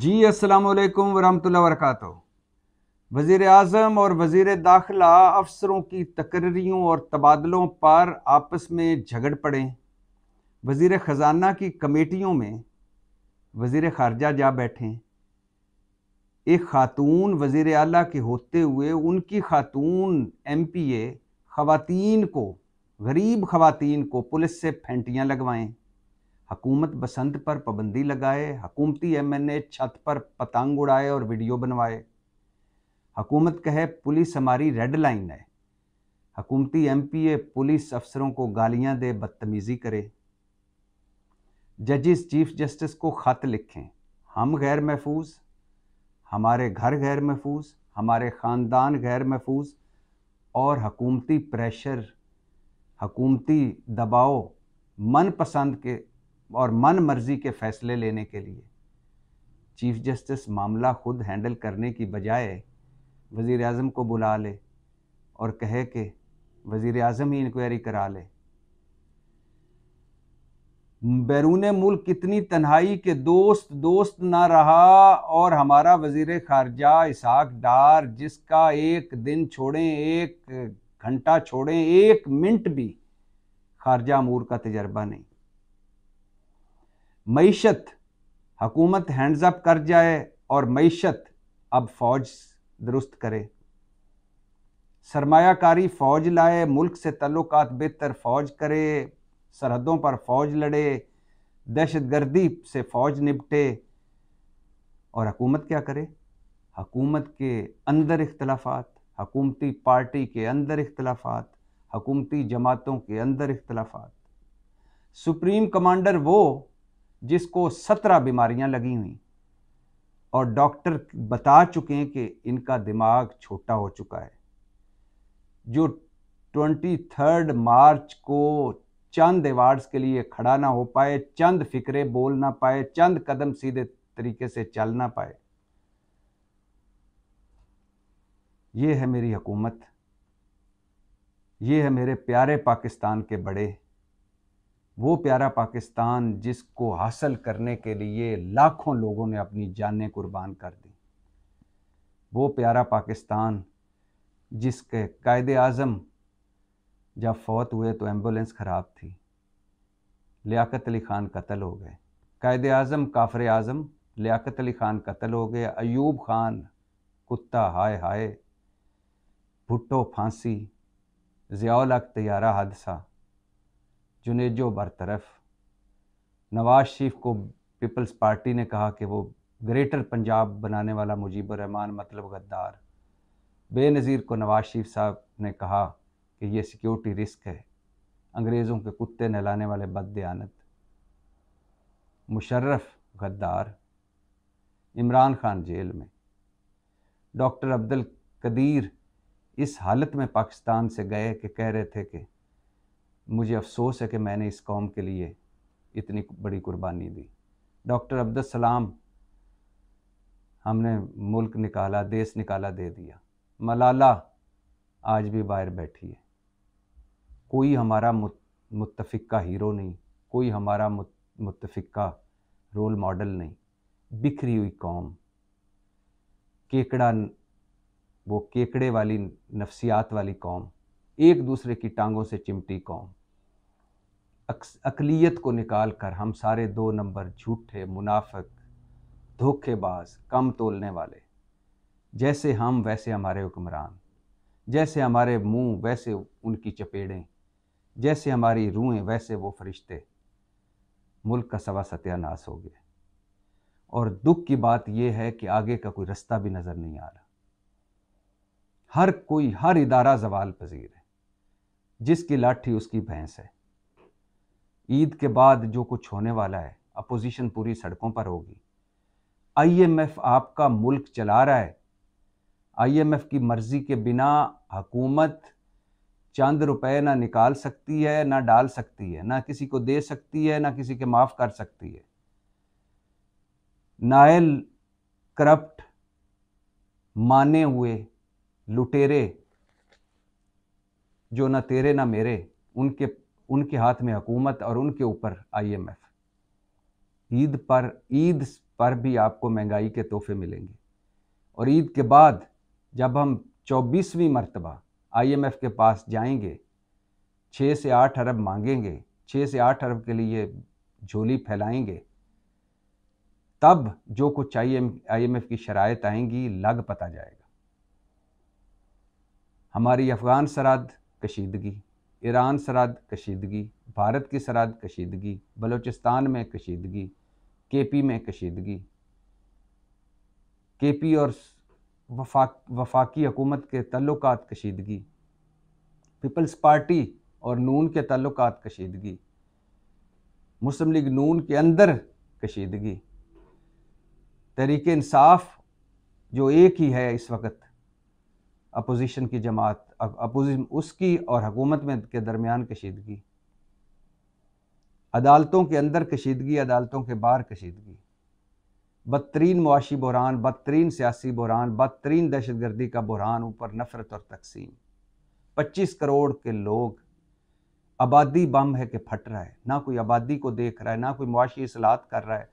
जी असलकम वरहमल वर्क वज़ी अजम और वज़ी दाखिला अफसरों की तकर्रियों और तबादलों पर आपस में झगड़ पड़े वज़ी ख़जाना की कमेटियों में वज़ी ख़ारजा जा बैठें एक ख़ातून वज़ी अला के होते हुए उनकी ख़ातून एम पी ए ख़वान को गरीब ख़वान को पुलिस से फेंटियाँ लगवाएँ हकूमत बसंत पर पाबंदी लगाए हकूमती एम एन ए छत पर पतंग उड़ाए और वीडियो बनवाए हकूमत कहे पुलिस हमारी रेड लाइन है हकूमती एम पी ए पुलिस अफसरों को गालियां दे बदतमीज़ी करे जजिस चीफ जस्टिस को ख़त लिखें हम गैर महफूज हमारे घर गैर महफूज हमारे ख़ानदान गैर महफूज और हकूमती प्रेशर हकूमती दबाव मनपसंद के और मन मर्जी के फैसले लेने के लिए चीफ जस्टिस मामला खुद हैंडल करने की बजाय वज़ी अजम को बुला ले और कहे कि वज़ी अजम ही इंक्वायरी करा ले बैरून मुल्क कितनी तन्हाई के दोस्त दोस्त ना रहा और हमारा वजीर खारजा इसाक डार जिसका एक दिन छोड़ें एक घंटा छोड़ें एक मिनट भी खारजा अमूर का तजर्बा नहीं मीशत हकूमत हैंड्स अप कर जाए और मीशत अब फौज दुरुस्त करे सरमायाकारी फ़ौज लाए मुल्क से तल्लक बेहतर फ़ौज करे सरहदों पर फ़ौज लड़े दहशत गर्दी से फ़ौज निपटे और हकूमत क्या करे हकूमत के अंदर इख्तलाफात हकूमती पार्टी के अंदर इख्तलाफात हकूमती जमातों के अंदर इख्तलाफात सुप्रीम कमांडर वो जिसको सत्रह बीमारियां लगी हुई और डॉक्टर बता चुके हैं कि इनका दिमाग छोटा हो चुका है जो ट्वेंटी थर्ड मार्च को चंद अवार्ड्स के लिए खड़ा ना हो पाए चंद फिक्रे बोल ना पाए चंद कदम सीधे तरीके से चल ना पाए ये है मेरी हुकूमत ये है मेरे प्यारे पाकिस्तान के बड़े वो प्यारा पाकिस्तान जिसको हासिल करने के लिए लाखों लोगों ने अपनी जानें कुर्बान कर दी वो प्यारा पाकिस्तान जिसके कायद आज़म जब फौत हुए तो एम्बुलेंस ख़राब थी लियाकत अली ख़ान कत्ल हो गए कायद आज़म काफर आज़म लियाकत अली ख़ान कत्ल हो गए अयूब ख़ान कुत्ता हाय हाय भुट्टो फांसी ज़ियाल तैयारा हादसा जुनेजो बरतरफ नवाज शरीफ को पीपल्स पार्टी ने कहा कि वो ग्रेटर पंजाब बनाने वाला मुजीबर रहमान मतलब गद्दार बेनज़ीर को नवाज शरीफ साहब ने कहा कि ये सिक्योरिटी रिस्क है अंग्रेज़ों के कुत्ते नहलाने वाले बदयानत मुशर्रफ गद्दार इमरान खान जेल में डॉक्टर अब्दुल कदीर इस हालत में पाकिस्तान से गए कि कह रहे थे कि मुझे अफसोस है कि मैंने इस कौम के लिए इतनी बड़ी कुर्बानी दी डॉक्टर सलाम हमने मुल्क निकाला देश निकाला दे दिया मलाला आज भी बाहर बैठी है कोई हमारा मुतफिक हीरो नहीं कोई हमारा मुतफिक रोल मॉडल नहीं बिखरी हुई कौम केकड़ा वो केकड़े वाली नफसियात वाली कौम एक दूसरे की टांगों से चिमटी कौम अकलीत को निकाल कर हम सारे दो नंबर झूठे मुनाफक धोखेबाज कम तोलने वाले जैसे हम वैसे हमारे हुक्मरान जैसे हमारे मुंह वैसे उनकी चपेड़ें जैसे हमारी रूहें वैसे वो फरिश्ते मुल्क का सवा सत्यानाश हो गया और दुख की बात यह है कि आगे का कोई रास्ता भी नज़र नहीं आ रहा हर कोई हर इदारा जवाल पजीर है जिसकी लाठी उसकी भैंस है ईद के बाद जो कुछ होने वाला है अपोजिशन पूरी सड़कों पर होगी आईएमएफ आपका मुल्क चला रहा है आईएमएफ की मर्ज़ी के बिना हुकूमत चंद रुपए ना निकाल सकती है ना डाल सकती है ना किसी को दे सकती है ना किसी के माफ़ कर सकती है नायल करप्ट माने हुए लुटेरे जो ना तेरे ना मेरे उनके उनके हाथ में हुकूमत और उनके ऊपर आईएमएफ ईद पर ईद पर भी आपको महंगाई के तोहफे मिलेंगे और ईद के बाद जब हम चौबीसवीं मरतबा आईएमएफ के पास जाएंगे छः से आठ अरब मांगेंगे छः से आठ अरब के लिए झोली फैलाएंगे तब जो कुछ आईएमएफ की शराय आएंगी लग पता जाएगा हमारी अफ़गान सरहद कशीदगी ईरान सरहद कशीदगी भारत की सरहद कशीदगी बलूचिस्तान में कशीदगी केपी में कशीदगी केपी और वफा वफाकी हकूमत के तल्लक कशीदगी पीपल्स पार्टी और नून के तल्लक कशीदगी मुस्लिम लीग नून के अंदर कशीदगी तरीकानसाफ इंसाफ जो एक ही है इस वक्त अपोजिशन की जमात अपोजिशन उसकी और हुकूमत में के दरमियान कशीदगी अदालतों के अंदर कशीदगी अदालतों के बाहर कशीदगी बदतरीन मुआशी बहरान बदतरीन सियासी बहरान बदतरीन दहशत गर्दी का बहरान ऊपर नफरत और तकसीम पच्चीस करोड़ के लोग आबादी बम है कि फट रहा है ना कोई आबादी को देख रहा है ना कोई मुआशी असलात कर रहा है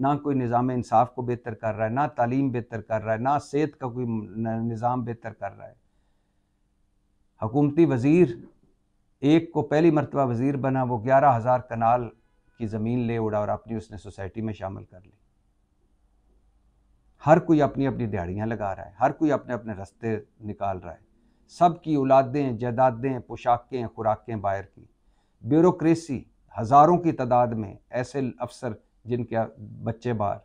ना कोई निज़ाम इंसाफ को बेहतर कर रहा है ना तालीम बेहतर कर रहा है ना सेहत का कोई निज़ाम बेहतर कर रहा है हकूमती वज़ीर एक को पहली मरतबा वज़ीर बना वो ग्यारह हज़ार कनाल की ज़मीन ले उड़ा और अपनी उसने सोसाइटी में शामिल कर ली हर कोई अपनी अपनी दिहाड़ियाँ लगा रहा है हर कोई अपने अपने रस्ते निकाल रहा है सब की औलादें जायदादें पोशाकें खुराकें बाहर की ब्यूरोसी हज़ारों की तादाद में ऐसे अफसर जिनके बच्चे बाहर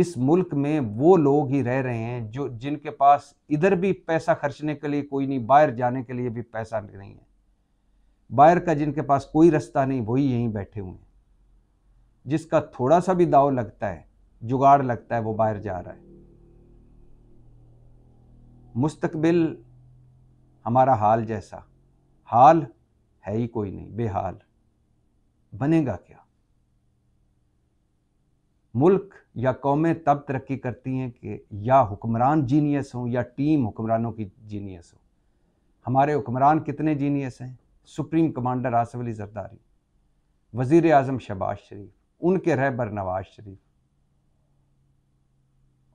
इस मुल्क में वो लोग ही रह रहे हैं जो जिनके पास इधर भी पैसा खर्चने के लिए कोई नहीं बाहर जाने के लिए भी पैसा नहीं है बाहर का जिनके पास कोई रास्ता नहीं वही यहीं बैठे हुए हैं जिसका थोड़ा सा भी दाव लगता है जुगाड़ लगता है वो बाहर जा रहा है मुस्तकबिल हमारा हाल जैसा हाल है ही कोई नहीं बेहाल बनेगा क्या मुल्क या कौमें तब तरक्की करती हैं कि या हुक्मरान जीनियस हों या टीम हुक्मरानों की जीनियस हो हमारे हुक्मरान कितने जीनियस हैं सुप्रीम कमांडर आसफ अली जरदारी वज़ी अजम शबाज शरीफ उनके रहबर नवाज शरीफ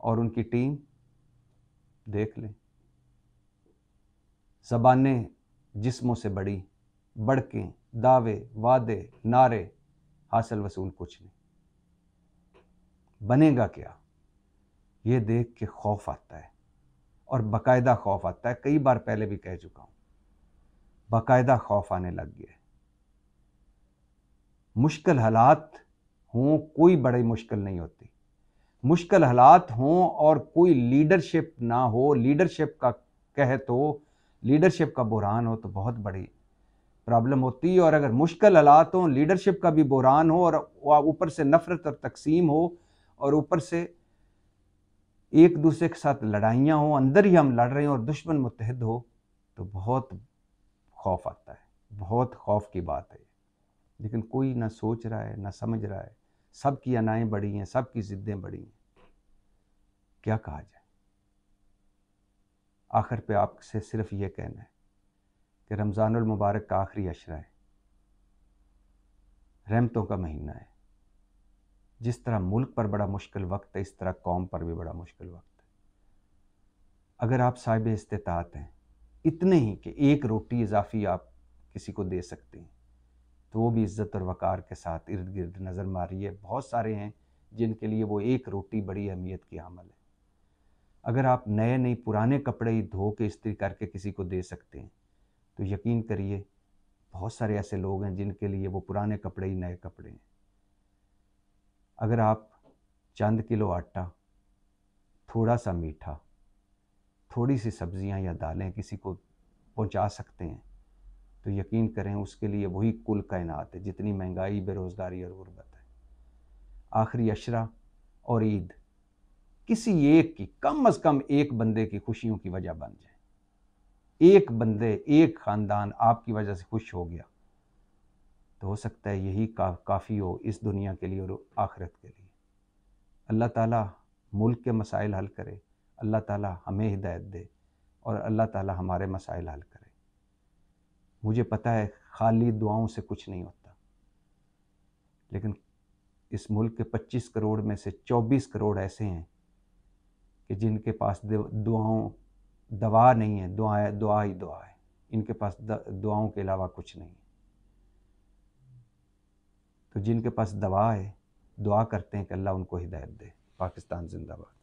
और उनकी टीम देख लें जबानें जिस्मों से बड़ी बड़कें दावे वादे नारे हासिल वसूल कुछ नहीं बनेगा क्या ये देख के खौफ आता है और बाकायदा खौफ आता है कई बार पहले भी कह चुका हूं बाकायदा खौफ आने लग गया मुश्किल हालात हों कोई बड़ी मुश्किल नहीं होती मुश्किल हालात हों और कोई लीडरशिप ना हो लीडरशिप का कह तो लीडरशिप का बुरान हो तो बहुत बड़ी प्रॉब्लम होती है और अगर मुश्किल हालात हों लीडरशिप का भी बुरान हो और ऊपर से नफ़रत और तकसीम हो और ऊपर से एक दूसरे के साथ लड़ाइयाँ हों अंदर ही हम लड़ रहे हैं और दुश्मन मुतहद हो तो बहुत खौफ आता है बहुत खौफ की बात है लेकिन कोई ना सोच रहा है ना समझ रहा है सब की अनाएँ बढ़ी हैं सब की ज़िद्दें बढ़ी हैं क्या कहा जाए आखिर पे आपसे सिर्फ ये कहना है कि रमज़ानुल मुबारक का आखिरी अशरा है रहमतों का महीना है जिस तरह मुल्क पर बड़ा मुश्किल वक्त है इस तरह कौम पर भी बड़ा मुश्किल वक्त है अगर आप साहिब इस्तात हैं इतने ही कि एक रोटी इजाफी आप किसी को दे सकते हैं तो वो भी इज़्ज़त और वक़ार के साथ इर्द गिर्द नज़र मारिए बहुत सारे हैं जिनके लिए वो एक रोटी बड़ी अहमियत की आमल है अगर आप नए नए पुराने कपड़े ही धो के इस्त्री करके किसी को दे सकते हैं तो यकीन करिए बहुत सारे ऐसे लोग हैं जिनके लिए वो पुराने कपड़े ही नए कपड़े हैं अगर आप चंद किलो आटा थोड़ा सा मीठा थोड़ी सी सब्जियां या दालें किसी को पहुंचा सकते हैं तो यकीन करें उसके लिए वही कुल कायनात है जितनी महंगाई बेरोज़गारी और गुर्बत है आखिरी अशरा और ईद किसी एक की कम अज़ कम एक बंदे की खुशियों की वजह बन जाए एक बंदे एक ख़ानदान आपकी वजह से खुश हो गया तो हो सकता है यही का, काफ़ी हो इस दुनिया के लिए और आखरत के लिए अल्लाह ताला मुल्क के मसाइल हल करे अल्लाह ताला हमें हिदायत दे और अल्लाह ताला हमारे मसाइल हल करे मुझे पता है खाली दुआओं से कुछ नहीं होता लेकिन इस मुल्क के 25 करोड़ में से 24 करोड़ ऐसे हैं कि जिनके पास दुआओं दवा नहीं है दुआ दुआ ही दुआ है इनके पास दुआओं के अलावा कुछ नहीं है तो जिनके पास दवा है दुआ करते हैं कि अल्लाह उनको हिदायत दे पाकिस्तान जिंदाबाद